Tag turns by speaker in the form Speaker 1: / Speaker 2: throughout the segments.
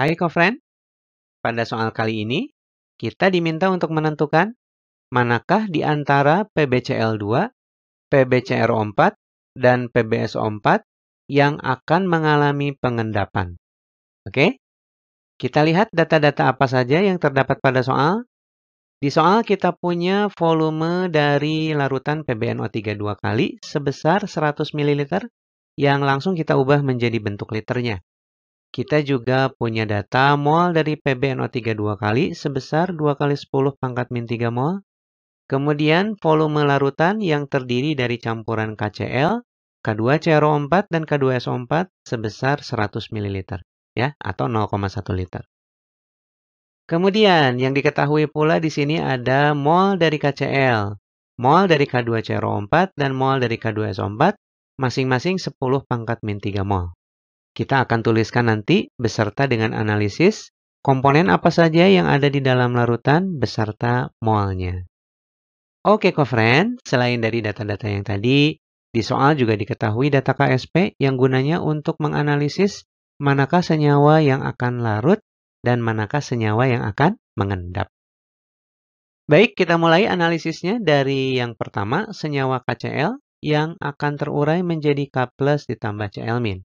Speaker 1: Hai Kofren, pada soal kali ini kita diminta untuk menentukan manakah di antara PBCL2, PBCRO4, dan PBSO4 yang akan mengalami pengendapan. Oke, kita lihat data-data apa saja yang terdapat pada soal. Di soal kita punya volume dari larutan pbno 32 kali sebesar 100 ml yang langsung kita ubah menjadi bentuk liternya. Kita juga punya data mol dari pbno 32 kali sebesar 2 kali 10 pangkat min 3 mol. Kemudian volume larutan yang terdiri dari campuran KCl, K2CRO4 dan K2SO4 sebesar 100 ml ya atau 0,1 liter. Kemudian yang diketahui pula di sini ada mol dari KCl, mol dari K2CRO4 dan mol dari K2SO4 masing-masing 10 pangkat min 3 mol. Kita akan tuliskan nanti beserta dengan analisis komponen apa saja yang ada di dalam larutan beserta molnya. Oke, kofren, selain dari data-data yang tadi, di soal juga diketahui data KSP yang gunanya untuk menganalisis manakah senyawa yang akan larut dan manakah senyawa yang akan mengendap. Baik, kita mulai analisisnya dari yang pertama, senyawa KCl yang akan terurai menjadi K plus ditambah Cl min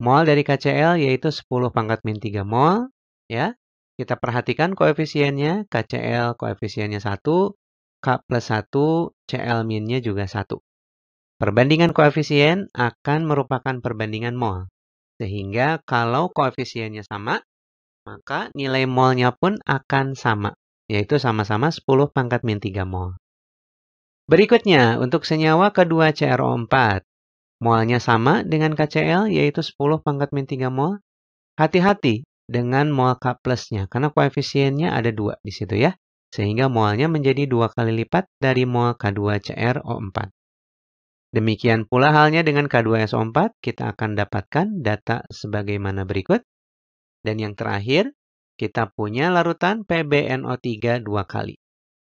Speaker 1: mol dari KCl yaitu 10 pangkat min 3 mol. Ya, kita perhatikan koefisiennya, KCl koefisiennya 1, K plus 1, Cl minnya juga 1. Perbandingan koefisien akan merupakan perbandingan mol. Sehingga kalau koefisiennya sama, maka nilai molnya pun akan sama, yaitu sama-sama 10 pangkat min 3 mol. Berikutnya, untuk senyawa kedua CRO4, Molnya sama dengan KCl, yaitu 10 pangkat min 3 mol. Hati-hati dengan mol K plusnya, karena koefisiennya ada dua di situ ya. Sehingga molnya menjadi dua kali lipat dari mol K2CrO4. Demikian pula halnya dengan K2SO4, kita akan dapatkan data sebagaimana berikut. Dan yang terakhir, kita punya larutan PbNO3 dua kali.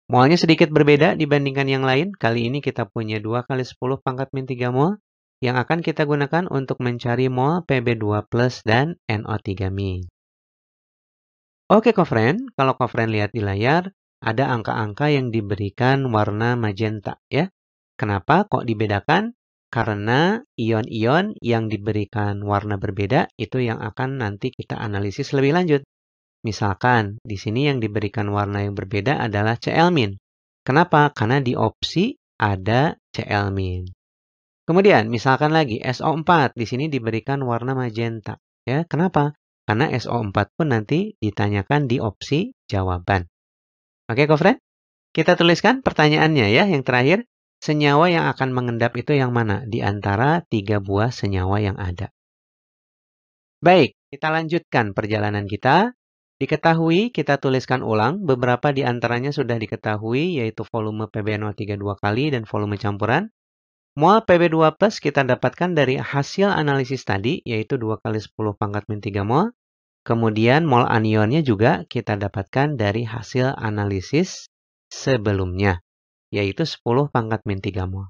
Speaker 1: Molnya sedikit berbeda dibandingkan yang lain. Kali ini kita punya 2 kali 10 pangkat min 3 mol yang akan kita gunakan untuk mencari mol Pb2 dan NO3 mi. Oke kofren, kalau kofren lihat di layar, ada angka-angka yang diberikan warna magenta ya. Kenapa kok dibedakan? Karena ion-ion yang diberikan warna berbeda itu yang akan nanti kita analisis lebih lanjut. Misalkan di sini yang diberikan warna yang berbeda adalah Cl-min. Kenapa? Karena di opsi ada Cl-min. Kemudian misalkan lagi SO4 di sini diberikan warna magenta ya. Kenapa? Karena SO4 pun nanti ditanyakan di opsi jawaban. Oke, Kofren? Kita tuliskan pertanyaannya ya yang terakhir. Senyawa yang akan mengendap itu yang mana di antara tiga buah senyawa yang ada? Baik, kita lanjutkan perjalanan kita. Diketahui, kita tuliskan ulang, beberapa di antaranya sudah diketahui, yaitu volume pbno 32 kali dan volume campuran. Mol PB2 plus kita dapatkan dari hasil analisis tadi, yaitu 2 kali 10 pangkat min 3 mol. Kemudian mol anionnya juga kita dapatkan dari hasil analisis sebelumnya, yaitu 10 pangkat min 3 mol.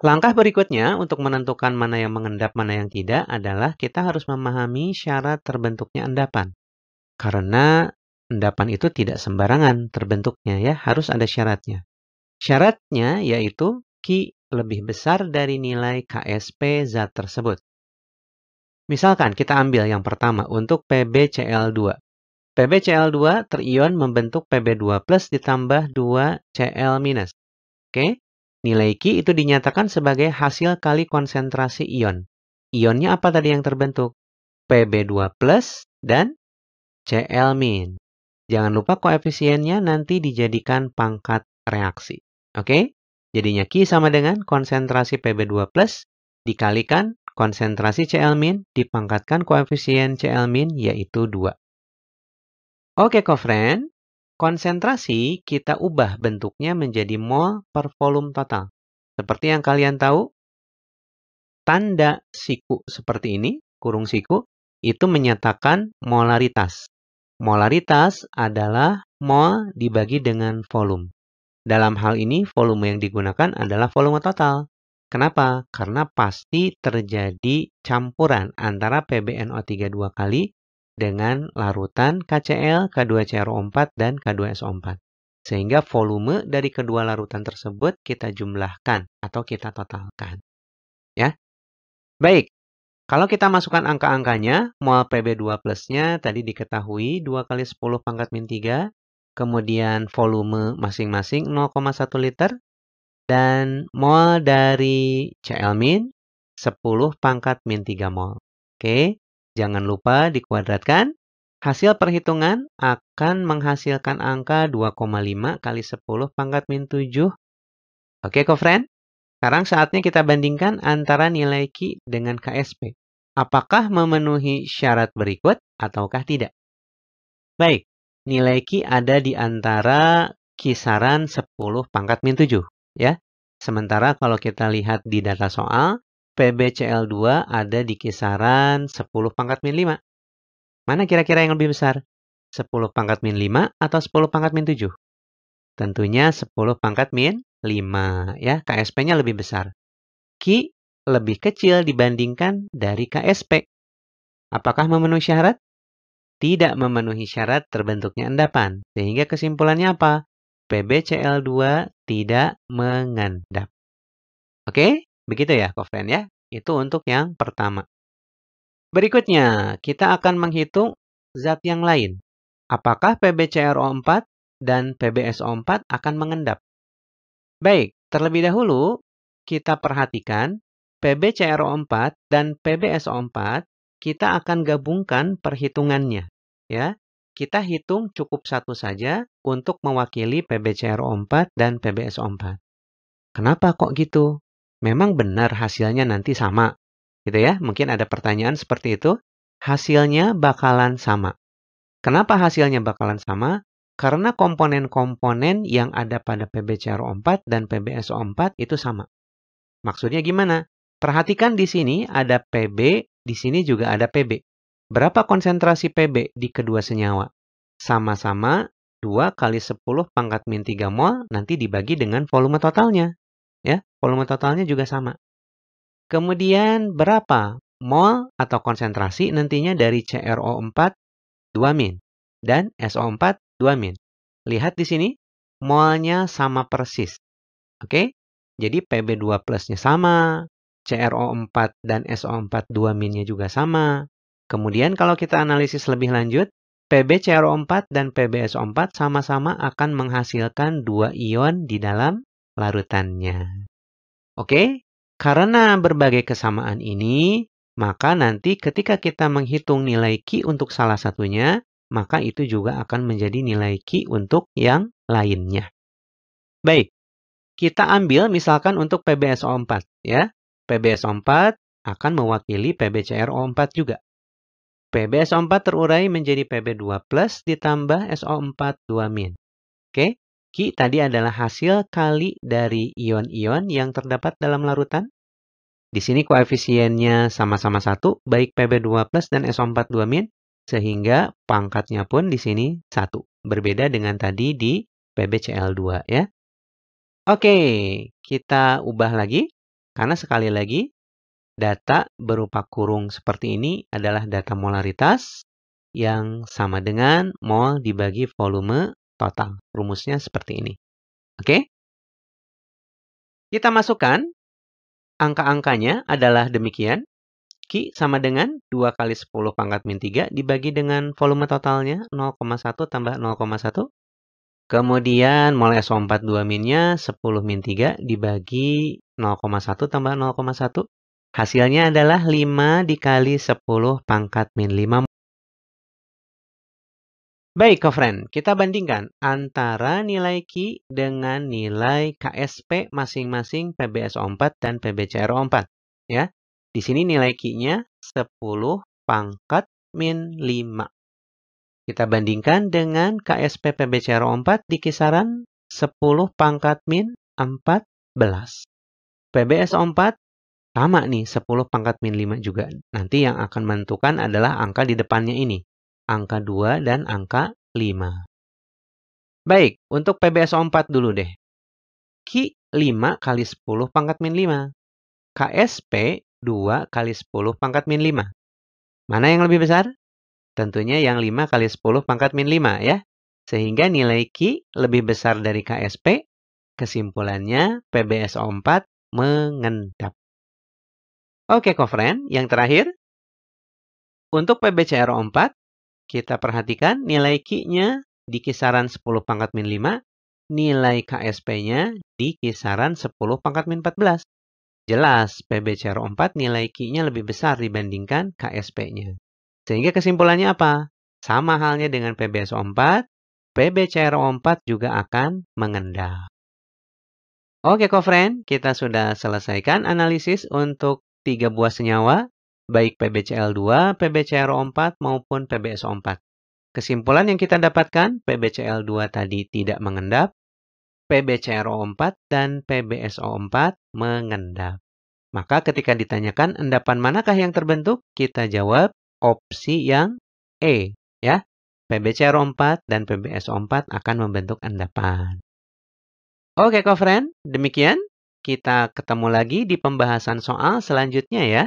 Speaker 1: Langkah berikutnya untuk menentukan mana yang mengendap, mana yang tidak adalah kita harus memahami syarat terbentuknya endapan. Karena endapan itu tidak sembarangan terbentuknya ya, harus ada syaratnya. Syaratnya yaitu Ki lebih besar dari nilai KSP zat tersebut. Misalkan kita ambil yang pertama untuk PbCl2. PbCl2 terion membentuk Pb2 plus ditambah 2Cl minus. Oke, nilai Ki itu dinyatakan sebagai hasil kali konsentrasi ion. Ionnya apa tadi yang terbentuk? Pb2 dan Cl min. Jangan lupa koefisiennya nanti dijadikan pangkat reaksi. Oke? Jadinya Q sama dengan konsentrasi Pb2 plus dikalikan konsentrasi Cl min dipangkatkan koefisien Cl min yaitu 2. Oke kofren, konsentrasi kita ubah bentuknya menjadi mol per volume total. Seperti yang kalian tahu, tanda siku seperti ini, kurung siku, itu menyatakan molaritas. Molaritas adalah mol dibagi dengan volume. Dalam hal ini, volume yang digunakan adalah volume total. Kenapa? Karena pasti terjadi campuran antara pbno 32 kali dengan larutan KCl, K2CrO4, dan K2SO4. Sehingga volume dari kedua larutan tersebut kita jumlahkan atau kita totalkan. Ya, Baik, kalau kita masukkan angka-angkanya, mol PB2 plusnya tadi diketahui 2 kali 10 pangkat min 3 kemudian volume masing-masing 0,1 liter, dan mol dari CL min 10 pangkat min 3 mol. Oke, jangan lupa dikuadratkan. Hasil perhitungan akan menghasilkan angka 2,5 kali 10 pangkat min 7. Oke, friend. Sekarang saatnya kita bandingkan antara nilai Q dengan KSP. Apakah memenuhi syarat berikut ataukah tidak? Baik, nilai Ki ada di antara kisaran 10 pangkat min 7. Ya. Sementara kalau kita lihat di data soal, PBCL2 ada di kisaran 10 pangkat min 5. Mana kira-kira yang lebih besar? 10 pangkat min 5 atau 10 pangkat min 7? Tentunya 10 pangkat min 5 ya, KSP-nya lebih besar. Ki lebih kecil dibandingkan dari KSP. Apakah memenuhi syarat? tidak memenuhi syarat terbentuknya endapan. Sehingga kesimpulannya apa? PbCl2 tidak mengendap. Oke, begitu ya Kofren ya. Itu untuk yang pertama. Berikutnya, kita akan menghitung zat yang lain. Apakah PbCrO4 dan PbSO4 akan mengendap? Baik, terlebih dahulu kita perhatikan PbCrO4 dan PbSO4 kita akan gabungkan perhitungannya. Ya, kita hitung cukup satu saja untuk mewakili PBCR 4 dan PBS 4 Kenapa kok gitu? Memang benar hasilnya nanti sama. Gitu ya, mungkin ada pertanyaan seperti itu. Hasilnya bakalan sama. Kenapa hasilnya bakalan sama? Karena komponen-komponen yang ada pada PBCR 4 dan PBSO4 itu sama. Maksudnya gimana? Perhatikan di sini ada PB, di sini juga ada Pb. Berapa konsentrasi Pb di kedua senyawa? Sama-sama 2 kali 10 pangkat min 3 mol nanti dibagi dengan volume totalnya. Ya, volume totalnya juga sama. Kemudian berapa mol atau konsentrasi nantinya dari CRO4 2 min dan SO4 2 min. Lihat di sini, molnya sama persis. Oke, jadi PB2 plusnya sama, CRO4 dan SO4 dua minnya juga sama. Kemudian kalau kita analisis lebih lanjut, PbCrO4 dan PbSO4 sama-sama akan menghasilkan dua ion di dalam larutannya. Oke, karena berbagai kesamaan ini, maka nanti ketika kita menghitung nilai Q untuk salah satunya, maka itu juga akan menjadi nilai Q untuk yang lainnya. Baik, kita ambil misalkan untuk PbSO4 ya. PBSO4 akan mewakili PBCRO4 juga. PBSO4 terurai menjadi PB2 plus ditambah SO4 2 min. Oke, Ki tadi adalah hasil kali dari ion-ion yang terdapat dalam larutan. Di sini koefisiennya sama-sama satu, baik PB2 dan SO4 2 min, sehingga pangkatnya pun di sini 1. Berbeda dengan tadi di PBCl2 ya. Oke, kita ubah lagi. Karena sekali lagi, data berupa kurung seperti ini adalah data molaritas yang sama dengan mol dibagi volume total. Rumusnya seperti ini. Oke? Kita masukkan angka-angkanya adalah demikian. Q sama dengan 2 kali 10 pangkat min 3 dibagi dengan volume totalnya 0,1 tambah 0,1. Kemudian mol SO42 minnya 10 min 3 dibagi 0,1 tambah 0,1. Hasilnya adalah 5 dikali 10 pangkat min 5. Baik, co-friend. kita bandingkan antara nilai Q dengan nilai KSP masing-masing PBSO4 dan PBCRO4. Ya, di sini nilai Q-nya 10 pangkat min 5. Kita bandingkan dengan KSP PBCRO4 di kisaran 10 pangkat min 14. PBS 4 sama nih 10 pangkat min 5 juga. Nanti yang akan menentukan adalah angka di depannya ini. Angka 2 dan angka 5. Baik, untuk PBS 4 dulu deh. Ki 5 kali 10 pangkat min 5. KSP 2 kali 10 pangkat min 5. Mana yang lebih besar? Tentunya yang 5 kali 10 pangkat min 5 ya. Sehingga nilai Ki lebih besar dari KSP Kesimpulannya, PBS 4 mengendap. Oke, kofren, yang terakhir. Untuk PBCRO4, kita perhatikan nilai Q-nya di kisaran 10 pangkat min 5, nilai KSP-nya di kisaran 10 pangkat min 14. Jelas, PBCRO4 nilai Q-nya lebih besar dibandingkan KSP-nya. Sehingga kesimpulannya apa? Sama halnya dengan PBSO4, PBCRO4 juga akan mengendap. Oke kofren, kita sudah selesaikan analisis untuk tiga buah senyawa, baik PBCl2, PBCrO4, maupun PBSO4. Kesimpulan yang kita dapatkan, PBCl2 tadi tidak mengendap, PBCrO4 dan PBSO4 mengendap. Maka ketika ditanyakan endapan manakah yang terbentuk, kita jawab opsi yang E, ya. PBCrO4 dan PBSO4 akan membentuk endapan. Oke, okay, friend, demikian kita ketemu lagi di pembahasan soal selanjutnya ya.